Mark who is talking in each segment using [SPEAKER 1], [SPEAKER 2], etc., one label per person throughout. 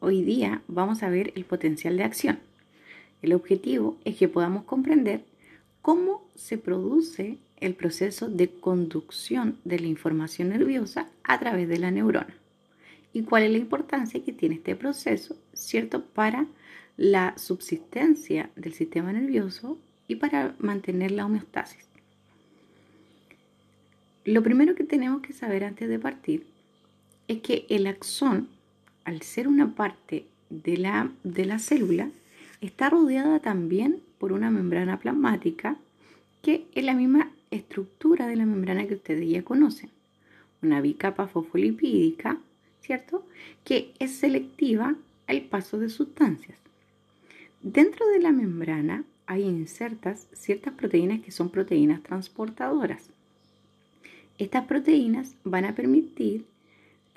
[SPEAKER 1] hoy día vamos a ver el potencial de acción. El objetivo es que podamos comprender cómo se produce el proceso de conducción de la información nerviosa a través de la neurona y cuál es la importancia que tiene este proceso, ¿cierto?, para la subsistencia del sistema nervioso y para mantener la homeostasis. Lo primero que tenemos que saber antes de partir es que el axón al ser una parte de la, de la célula, está rodeada también por una membrana plasmática que es la misma estructura de la membrana que ustedes ya conocen, una bicapa fosfolipídica, ¿cierto? Que es selectiva al paso de sustancias. Dentro de la membrana hay insertas ciertas proteínas que son proteínas transportadoras. Estas proteínas van a permitir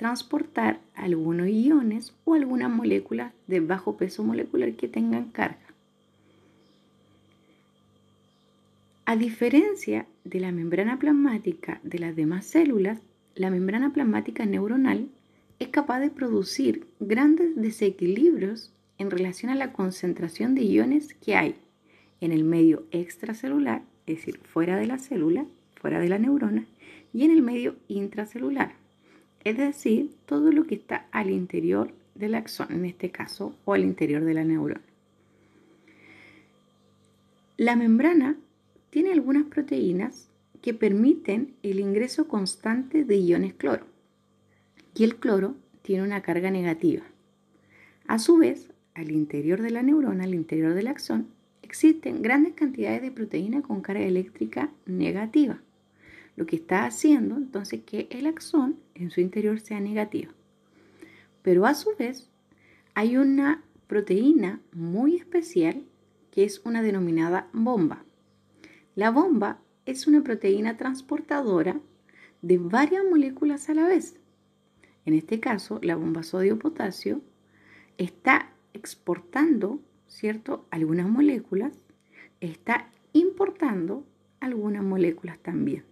[SPEAKER 1] transportar algunos iones o alguna molécula de bajo peso molecular que tengan carga. A diferencia de la membrana plasmática de las demás células, la membrana plasmática neuronal es capaz de producir grandes desequilibrios en relación a la concentración de iones que hay en el medio extracelular, es decir, fuera de la célula, fuera de la neurona, y en el medio intracelular es decir, todo lo que está al interior del axón, en este caso, o al interior de la neurona. La membrana tiene algunas proteínas que permiten el ingreso constante de iones cloro, y el cloro tiene una carga negativa. A su vez, al interior de la neurona, al interior del axón, existen grandes cantidades de proteína con carga eléctrica negativa lo que está haciendo entonces que el axón en su interior sea negativo. Pero a su vez hay una proteína muy especial que es una denominada bomba. La bomba es una proteína transportadora de varias moléculas a la vez. En este caso, la bomba sodio-potasio está exportando, ¿cierto?, algunas moléculas, está importando algunas moléculas también.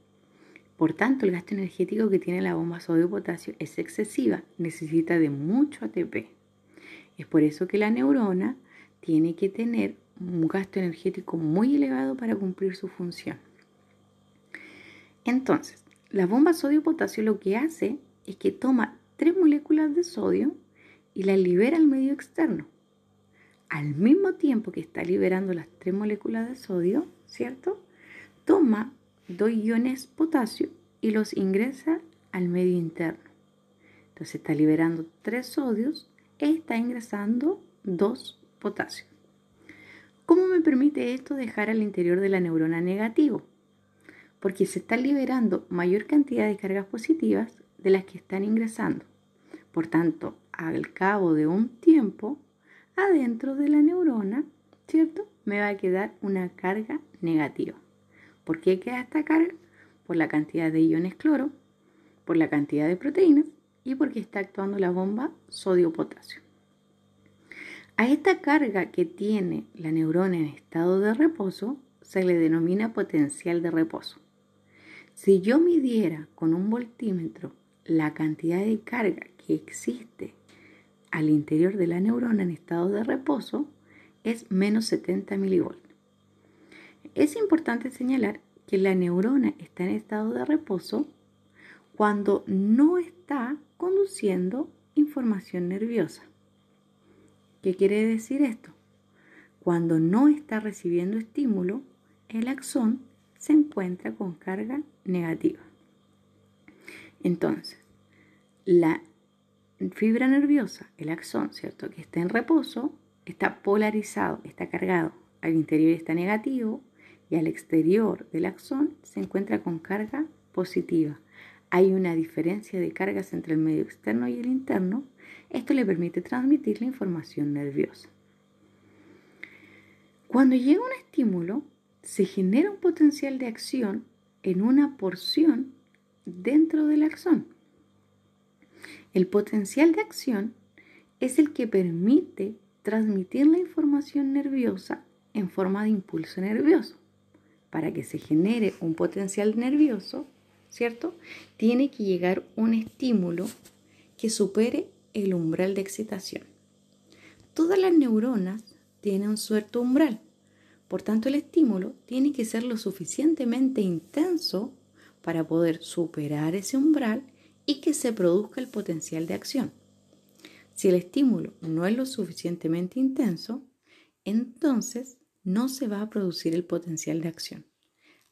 [SPEAKER 1] Por tanto, el gasto energético que tiene la bomba sodio-potasio es excesiva, necesita de mucho ATP. Es por eso que la neurona tiene que tener un gasto energético muy elevado para cumplir su función. Entonces, la bomba sodio-potasio lo que hace es que toma tres moléculas de sodio y las libera al medio externo. Al mismo tiempo que está liberando las tres moléculas de sodio, ¿cierto? Toma dos iones potasio y los ingresa al medio interno. Entonces está liberando tres sodios y e está ingresando dos potasio. ¿Cómo me permite esto dejar al interior de la neurona negativo? Porque se está liberando mayor cantidad de cargas positivas de las que están ingresando. Por tanto, al cabo de un tiempo, adentro de la neurona, ¿cierto? Me va a quedar una carga negativa. ¿Por qué queda esta carga? Por la cantidad de iones cloro, por la cantidad de proteínas y porque está actuando la bomba sodio-potasio. A esta carga que tiene la neurona en estado de reposo se le denomina potencial de reposo. Si yo midiera con un voltímetro la cantidad de carga que existe al interior de la neurona en estado de reposo, es menos 70 milivolts. Es importante señalar que la neurona está en estado de reposo cuando no está conduciendo información nerviosa. ¿Qué quiere decir esto? Cuando no está recibiendo estímulo, el axón se encuentra con carga negativa. Entonces, la fibra nerviosa, el axón, ¿cierto? Que está en reposo, está polarizado, está cargado. Al interior está negativo, y al exterior del axón se encuentra con carga positiva. Hay una diferencia de cargas entre el medio externo y el interno. Esto le permite transmitir la información nerviosa. Cuando llega un estímulo, se genera un potencial de acción en una porción dentro del axón. El potencial de acción es el que permite transmitir la información nerviosa en forma de impulso nervioso para que se genere un potencial nervioso, ¿cierto? Tiene que llegar un estímulo que supere el umbral de excitación. Todas las neuronas tienen un cierto umbral, por tanto el estímulo tiene que ser lo suficientemente intenso para poder superar ese umbral y que se produzca el potencial de acción. Si el estímulo no es lo suficientemente intenso, entonces no se va a producir el potencial de acción.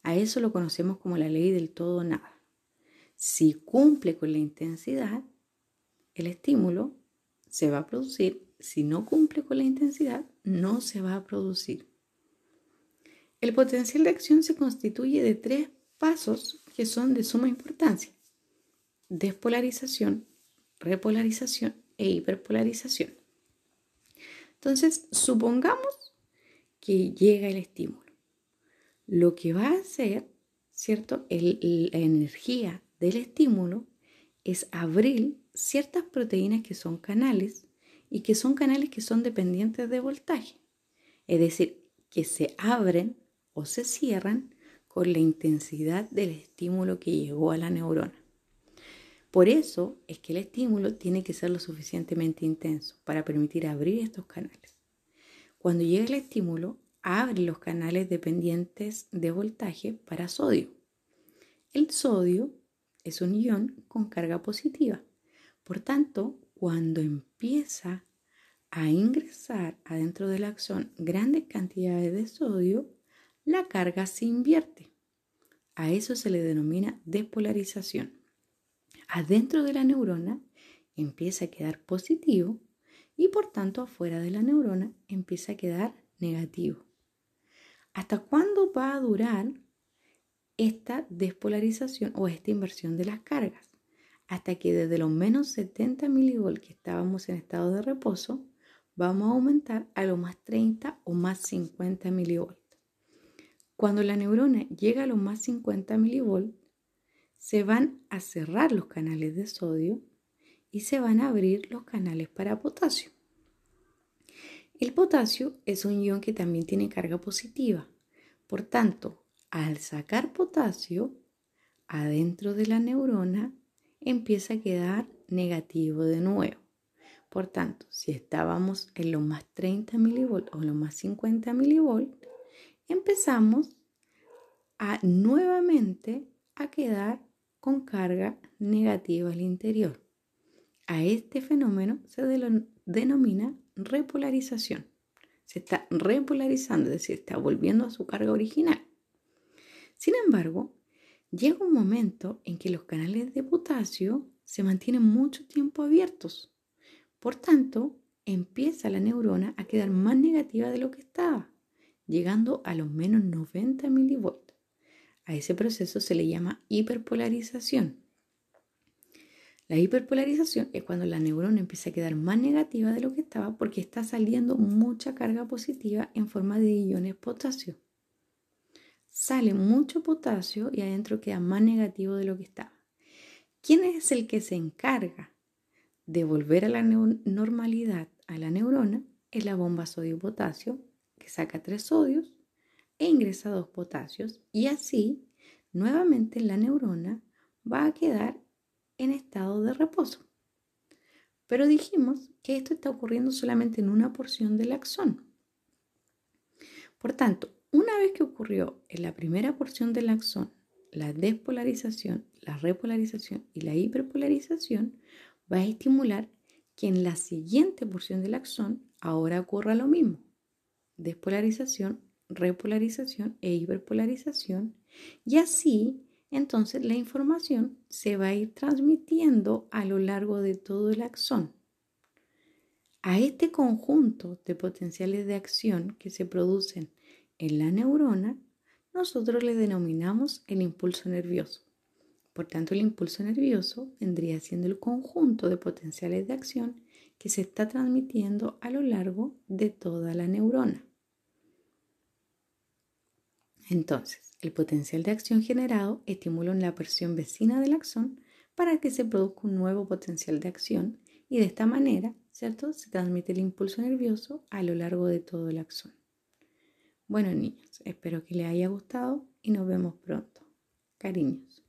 [SPEAKER 1] A eso lo conocemos como la ley del todo o nada. Si cumple con la intensidad, el estímulo se va a producir. Si no cumple con la intensidad, no se va a producir. El potencial de acción se constituye de tres pasos que son de suma importancia. Despolarización, repolarización e hiperpolarización. Entonces, supongamos que llega el estímulo. Lo que va a hacer, ¿cierto? la energía del estímulo es abrir ciertas proteínas que son canales y que son canales que son dependientes de voltaje. Es decir, que se abren o se cierran con la intensidad del estímulo que llegó a la neurona. Por eso es que el estímulo tiene que ser lo suficientemente intenso para permitir abrir estos canales. Cuando llega el estímulo, abre los canales dependientes de voltaje para sodio. El sodio es un ion con carga positiva. Por tanto, cuando empieza a ingresar adentro del axón grandes cantidades de sodio, la carga se invierte. A eso se le denomina despolarización. Adentro de la neurona empieza a quedar positivo y por tanto afuera de la neurona empieza a quedar negativo. ¿Hasta cuándo va a durar esta despolarización o esta inversión de las cargas? Hasta que desde los menos 70 mV que estábamos en estado de reposo, vamos a aumentar a lo más 30 o más 50 mV. Cuando la neurona llega a los más 50 mV se van a cerrar los canales de sodio y se van a abrir los canales para potasio. El potasio es un ion que también tiene carga positiva. Por tanto, al sacar potasio, adentro de la neurona empieza a quedar negativo de nuevo. Por tanto, si estábamos en los más 30 milivolt o los más 50 milivolt, empezamos a nuevamente a quedar con carga negativa al interior. A este fenómeno se denomina repolarización. Se está repolarizando, es decir, está volviendo a su carga original. Sin embargo, llega un momento en que los canales de potasio se mantienen mucho tiempo abiertos. Por tanto, empieza la neurona a quedar más negativa de lo que estaba, llegando a los menos 90 milivolts. A ese proceso se le llama hiperpolarización. La hiperpolarización es cuando la neurona empieza a quedar más negativa de lo que estaba porque está saliendo mucha carga positiva en forma de iones potasio. Sale mucho potasio y adentro queda más negativo de lo que estaba. ¿Quién es el que se encarga de volver a la normalidad a la neurona? Es la bomba sodio-potasio que saca tres sodios e ingresa dos potasios y así nuevamente la neurona va a quedar en estado de reposo. Pero dijimos que esto está ocurriendo solamente en una porción del axón. Por tanto, una vez que ocurrió en la primera porción del axón la despolarización, la repolarización y la hiperpolarización, va a estimular que en la siguiente porción del axón ahora ocurra lo mismo. Despolarización, repolarización e hiperpolarización. Y así entonces la información se va a ir transmitiendo a lo largo de todo el axón. A este conjunto de potenciales de acción que se producen en la neurona, nosotros le denominamos el impulso nervioso. Por tanto, el impulso nervioso vendría siendo el conjunto de potenciales de acción que se está transmitiendo a lo largo de toda la neurona. Entonces, el potencial de acción generado estimula la presión vecina del axón para que se produzca un nuevo potencial de acción y de esta manera, ¿cierto? Se transmite el impulso nervioso a lo largo de todo el axón. Bueno, niños, espero que les haya gustado y nos vemos pronto. Cariños.